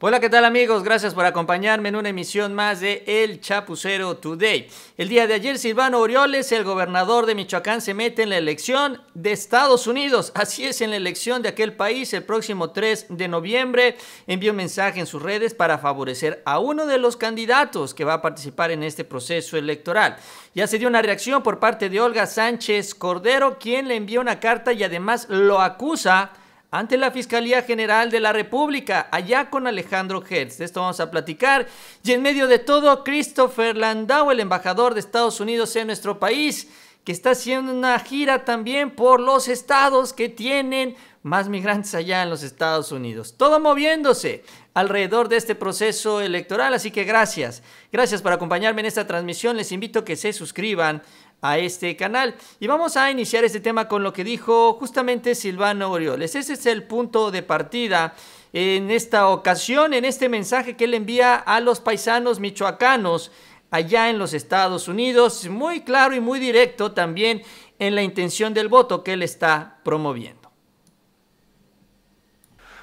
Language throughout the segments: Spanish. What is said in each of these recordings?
Hola, ¿qué tal amigos? Gracias por acompañarme en una emisión más de El Chapucero Today. El día de ayer Silvano Orioles, el gobernador de Michoacán, se mete en la elección de Estados Unidos. Así es, en la elección de aquel país el próximo 3 de noviembre. Envió un mensaje en sus redes para favorecer a uno de los candidatos que va a participar en este proceso electoral. Ya se dio una reacción por parte de Olga Sánchez Cordero, quien le envió una carta y además lo acusa ante la Fiscalía General de la República, allá con Alejandro Hertz. De esto vamos a platicar. Y en medio de todo, Christopher Landau, el embajador de Estados Unidos en nuestro país, que está haciendo una gira también por los estados que tienen más migrantes allá en los Estados Unidos. Todo moviéndose alrededor de este proceso electoral, así que gracias. Gracias por acompañarme en esta transmisión. Les invito a que se suscriban a este canal. Y vamos a iniciar este tema con lo que dijo justamente Silvano Orioles. Ese es el punto de partida en esta ocasión, en este mensaje que él envía a los paisanos michoacanos allá en los Estados Unidos, muy claro y muy directo también en la intención del voto que él está promoviendo.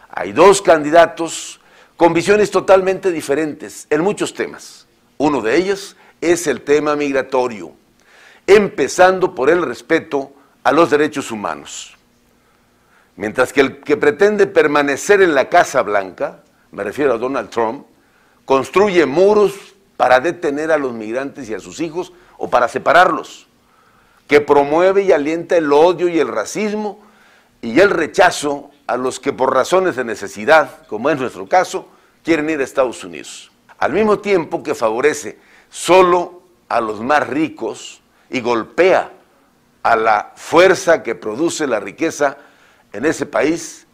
Hay dos candidatos con visiones totalmente diferentes en muchos temas. Uno de ellos es el tema migratorio empezando por el respeto a los derechos humanos. Mientras que el que pretende permanecer en la Casa Blanca, me refiero a Donald Trump, construye muros para detener a los migrantes y a sus hijos o para separarlos, que promueve y alienta el odio y el racismo y el rechazo a los que por razones de necesidad, como es nuestro caso, quieren ir a Estados Unidos. Al mismo tiempo que favorece solo a los más ricos, y golpea a la fuerza que produce la riqueza en ese país,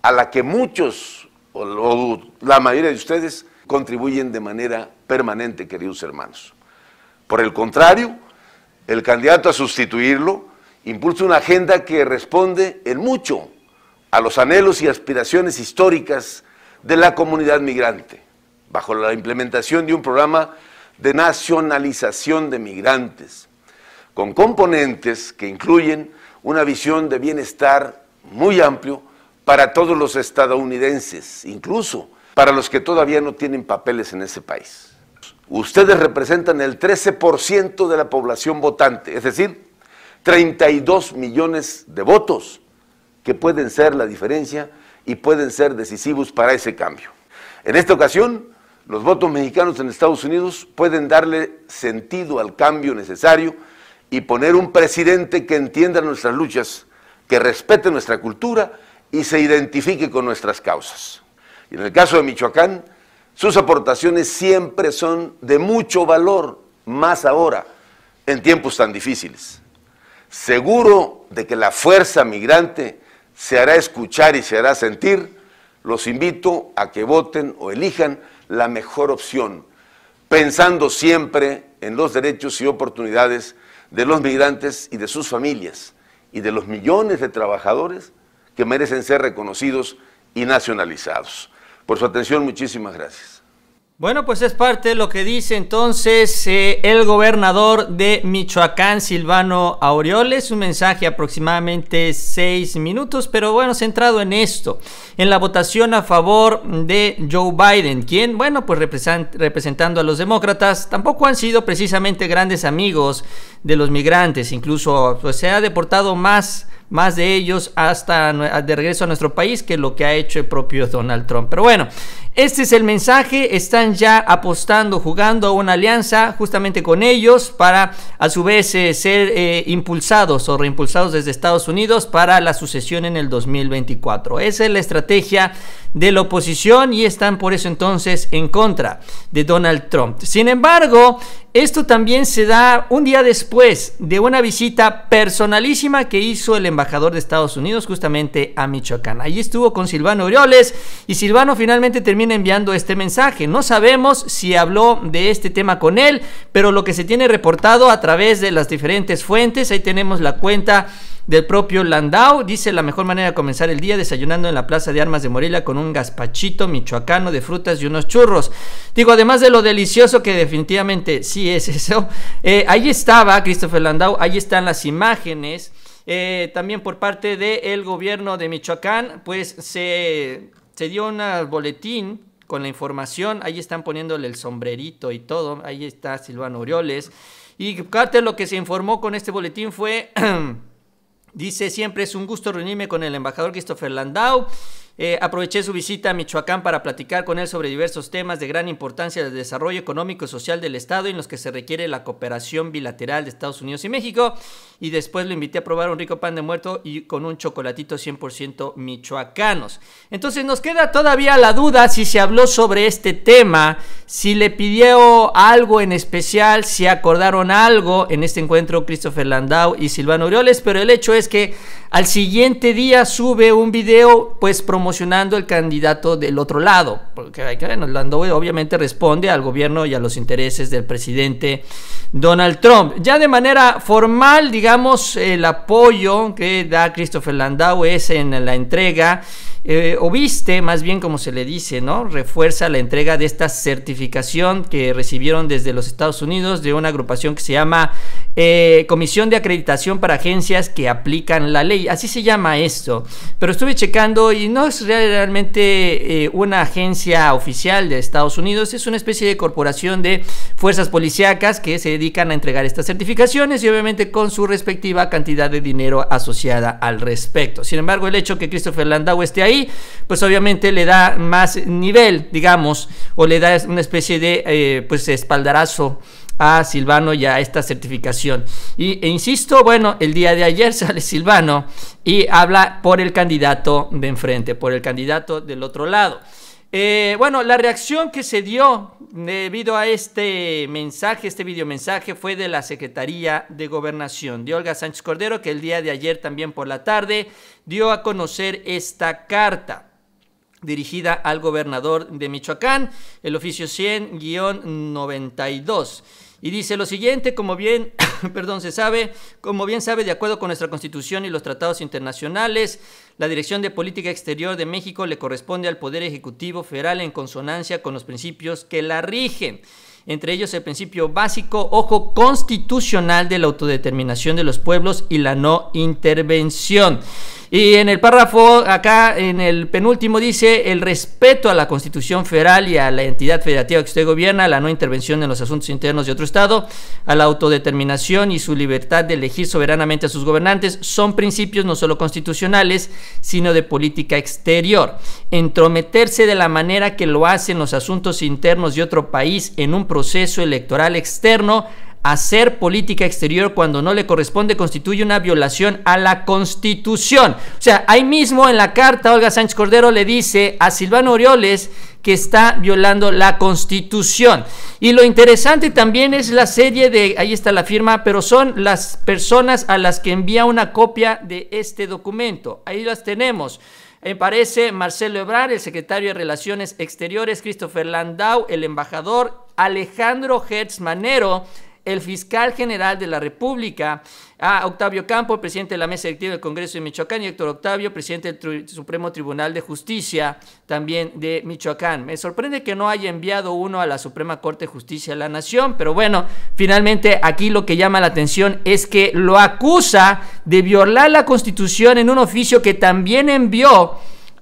a la que muchos o, la mayoría de ustedes contribuyen de manera permanente, queridos hermanos. Por el contrario, el candidato a sustituirlo impulsa una agenda que responde en mucho a los anhelos y aspiraciones históricas de la comunidad migrante, bajo la implementación de un programa de nacionalización de migrantes, con componentes que incluyen una visión de bienestar muy amplio para todos los estadounidenses, incluso para los que todavía no tienen papeles en ese país. Ustedes representan el 13% de la población votante, es decir, 32 millones de votos que pueden ser la diferencia y pueden ser decisivos para ese cambio. En esta ocasión, los votos mexicanos en Estados Unidos pueden darle sentido al cambio necesario y poner un presidente que entienda nuestras luchas, que respete nuestra cultura y se identifique con nuestras causas. Y en el caso de Michoacán, sus aportaciones siempre son de mucho valor, más ahora, en tiempos tan difíciles. Seguro de que la fuerza migrante se hará escuchar y se hará sentir, los invito a que voten o elijan la mejor opción, pensando siempre en los derechos y oportunidades de los migrantes y de sus familias y de los millones de trabajadores que merecen ser reconocidos y nacionalizados. Por su atención, muchísimas gracias. Bueno, pues es parte de lo que dice entonces eh, el gobernador de Michoacán, Silvano Aureoles, un mensaje aproximadamente seis minutos, pero bueno, centrado en esto, en la votación a favor de Joe Biden, quien, bueno, pues representando a los demócratas, tampoco han sido precisamente grandes amigos de los migrantes, incluso pues, se ha deportado más más de ellos hasta de regreso a nuestro país que lo que ha hecho el propio Donald Trump. Pero bueno, este es el mensaje, están ya apostando, jugando a una alianza justamente con ellos para a su vez eh, ser eh, impulsados o reimpulsados desde Estados Unidos para la sucesión en el 2024. Esa es la estrategia de la oposición y están por eso entonces en contra de Donald Trump. Sin embargo, esto también se da un día después de una visita personalísima que hizo el embajador de Estados Unidos justamente a Michoacán. Allí estuvo con Silvano Orioles y Silvano finalmente termina enviando este mensaje. No sabemos si habló de este tema con él, pero lo que se tiene reportado a través de las diferentes fuentes, ahí tenemos la cuenta del propio Landau. Dice la mejor manera de comenzar el día desayunando en la Plaza de Armas de Morelia con un gazpachito michoacano de frutas y unos churros. Digo, además de lo delicioso que definitivamente sí es eso, eh, ahí estaba Christopher Landau, ahí están las imágenes. Eh, también por parte del gobierno de Michoacán, pues se, se dio un boletín con la información, ahí están poniéndole el sombrerito y todo, ahí está Silvano Orioles. Y parte lo que se informó con este boletín fue... Dice, siempre es un gusto reunirme con el embajador Christopher Landau. Eh, aproveché su visita a Michoacán para platicar con él sobre diversos temas de gran importancia del desarrollo económico y social del Estado en los que se requiere la cooperación bilateral de Estados Unidos y México. Y después lo invité a probar un rico pan de muerto y con un chocolatito 100% michoacanos. Entonces nos queda todavía la duda si se habló sobre este tema, si le pidió algo en especial, si acordaron algo en este encuentro Christopher Landau y Silvano Orioles, pero el hecho es que al siguiente día sube un video pues promocionando el candidato del otro lado, porque Landau obviamente responde al gobierno y a los intereses del presidente Donald Trump. Ya de manera formal, digamos, el apoyo que da Christopher Landau es en la entrega, eh, o viste, más bien como se le dice, ¿no? Refuerza la entrega de esta certificación que recibieron desde los Estados Unidos de una agrupación que se llama eh, comisión de Acreditación para Agencias que Aplican la Ley, así se llama esto, pero estuve checando y no es realmente eh, una agencia oficial de Estados Unidos, es una especie de corporación de fuerzas policíacas que se dedican a entregar estas certificaciones y obviamente con su respectiva cantidad de dinero asociada al respecto. Sin embargo, el hecho que Christopher Landau esté ahí, pues obviamente le da más nivel, digamos, o le da una especie de eh, pues espaldarazo a Silvano ya esta certificación. Y, e insisto, bueno, el día de ayer sale Silvano y habla por el candidato de enfrente, por el candidato del otro lado. Eh, bueno, la reacción que se dio debido a este mensaje, este video mensaje fue de la Secretaría de Gobernación, de Olga Sánchez Cordero, que el día de ayer también por la tarde dio a conocer esta carta dirigida al gobernador de Michoacán, el oficio 100-92. Y dice lo siguiente, como bien, perdón, se sabe, como bien sabe, de acuerdo con nuestra Constitución y los tratados internacionales, la Dirección de Política Exterior de México le corresponde al Poder Ejecutivo Federal en consonancia con los principios que la rigen entre ellos el principio básico, ojo, constitucional de la autodeterminación de los pueblos y la no intervención. Y en el párrafo, acá en el penúltimo, dice el respeto a la Constitución federal y a la entidad federativa que usted gobierna, la no intervención en los asuntos internos de otro Estado, a la autodeterminación y su libertad de elegir soberanamente a sus gobernantes, son principios no solo constitucionales, sino de política exterior. Entrometerse de la manera que lo hacen los asuntos internos de otro país en un proceso electoral externo, Hacer política exterior cuando no le corresponde constituye una violación a la Constitución. O sea, ahí mismo en la carta Olga Sánchez Cordero le dice a Silvano Orioles que está violando la Constitución. Y lo interesante también es la serie de, ahí está la firma, pero son las personas a las que envía una copia de este documento. Ahí las tenemos. Me eh, parece Marcelo Ebrard, el secretario de Relaciones Exteriores, Christopher Landau, el embajador, Alejandro Hertz Manero, el fiscal general de la República, a Octavio Campo, presidente de la Mesa Directiva del Congreso de Michoacán, y Héctor Octavio, presidente del Supremo Tribunal de Justicia también de Michoacán. Me sorprende que no haya enviado uno a la Suprema Corte de Justicia de la Nación, pero bueno, finalmente aquí lo que llama la atención es que lo acusa de violar la Constitución en un oficio que también envió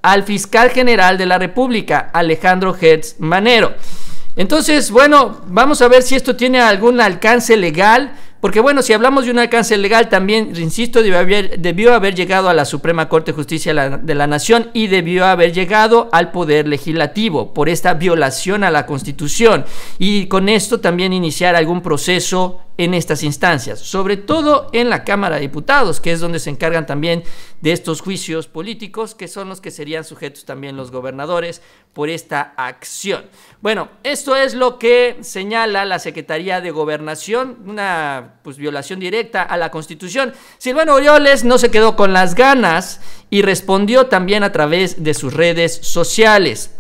al fiscal general de la República, Alejandro Hertz Manero. Entonces, bueno, vamos a ver si esto tiene algún alcance legal. Porque bueno, si hablamos de un alcance legal, también, insisto, debió haber, debió haber, llegado a la Suprema Corte de Justicia de la Nación y debió haber llegado al Poder Legislativo por esta violación a la Constitución. Y con esto también iniciar algún proceso en estas instancias, sobre todo en la Cámara de Diputados, que es donde se encargan también de estos juicios políticos, que son los que serían sujetos también los gobernadores por esta acción. Bueno, esto es lo que señala la Secretaría de Gobernación, una pues, violación directa a la Constitución. Silvano Orioles no se quedó con las ganas y respondió también a través de sus redes sociales.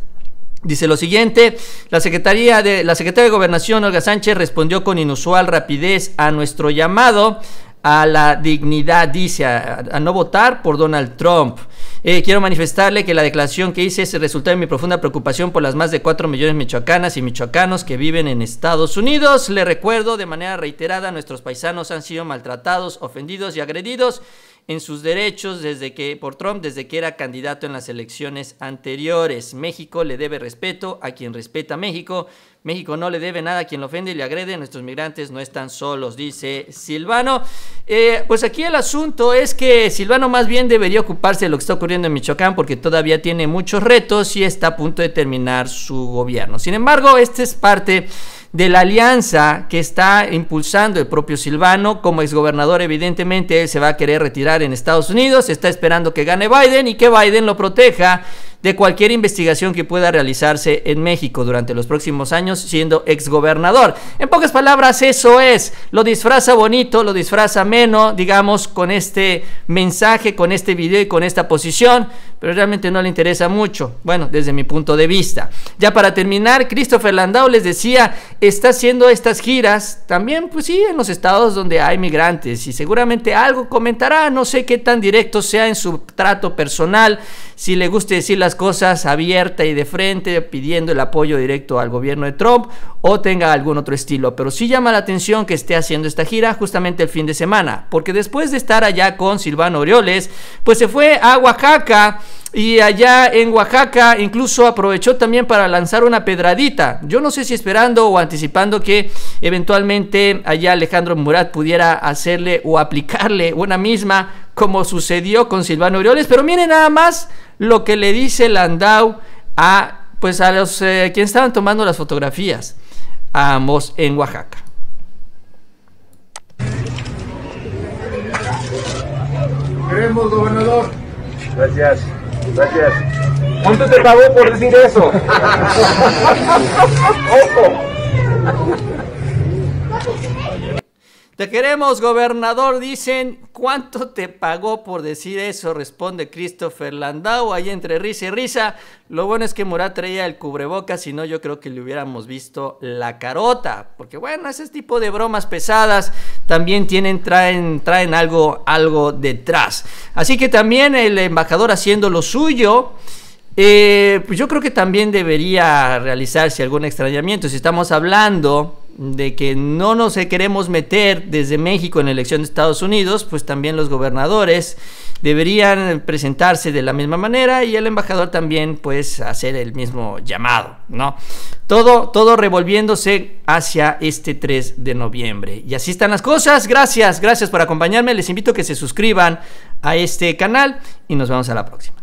Dice lo siguiente, la Secretaría de la Secretaria de Gobernación Olga Sánchez respondió con inusual rapidez a nuestro llamado a la dignidad, dice, a, no votar por Donald Trump. Eh, quiero manifestarle que la declaración que hice el resultado de mi profunda preocupación por las más de cuatro millones de michoacanas y michoacanos que viven en Estados Unidos. Le recuerdo de manera reiterada, nuestros paisanos han sido maltratados, ofendidos y agredidos en sus derechos desde que, por Trump desde que era candidato en las elecciones anteriores. México le debe respeto a quien respeta a México. México no le debe nada a quien lo ofende y le agrede. Nuestros migrantes no están solos, dice Silvano. Eh, pues aquí el asunto es que Silvano más bien debería ocuparse de lo que está ocurriendo en Michoacán porque todavía tiene muchos retos y está a punto de terminar su gobierno. Sin embargo, este es parte de la alianza que está impulsando el propio Silvano. Como exgobernador, evidentemente, él se va a querer retirar en Estados Unidos, está esperando que gane Biden y que Biden lo proteja de cualquier investigación que pueda realizarse en México durante los próximos años siendo exgobernador. En pocas palabras, eso es, lo disfraza bonito, lo disfraza menos, digamos, con este mensaje, con este video y con esta posición, pero realmente no le interesa mucho, bueno, desde mi punto de vista. Ya para terminar, Christopher Landau les decía, está haciendo estas giras, también, pues sí, en los estados donde hay migrantes y seguramente algo comentará, no sé qué tan directo sea en su trato personal, si le guste decir las cosas abierta y de frente, pidiendo el apoyo directo al gobierno de Trump o tenga algún otro estilo. Pero sí llama la atención que esté haciendo esta gira justamente el fin de semana, porque después de estar allá con Silvano Orioles, pues se fue a Oaxaca y allá en Oaxaca incluso aprovechó también para lanzar una pedradita. Yo no sé si esperando o anticipando que eventualmente allá Alejandro Murat pudiera hacerle o aplicarle una misma como sucedió con Silvano Orioles Pero miren nada más lo que le dice Landau a pues a los que eh, quienes estaban tomando las fotografías a ambos en Oaxaca. Gracias. Gracias. ¿Cuánto te pagó por decir eso? ¡Ojo! Te queremos, gobernador, dicen. ¿Cuánto te pagó por decir eso? Responde Christopher Landau, ahí entre risa y risa. Lo bueno es que Murat traía el cubrebocas, si no, yo creo que le hubiéramos visto la carota. Porque bueno, ese tipo de bromas pesadas también tienen, traen, traen algo, algo detrás. Así que también el embajador haciendo lo suyo. Eh, pues yo creo que también debería realizarse algún extrañamiento. Si estamos hablando de que no nos queremos meter desde México en la elección de Estados Unidos, pues también los gobernadores deberían presentarse de la misma manera y el embajador también pues hacer el mismo llamado, ¿no? Todo, todo revolviéndose hacia este 3 de noviembre. Y así están las cosas. Gracias, gracias por acompañarme. Les invito a que se suscriban a este canal y nos vemos a la próxima.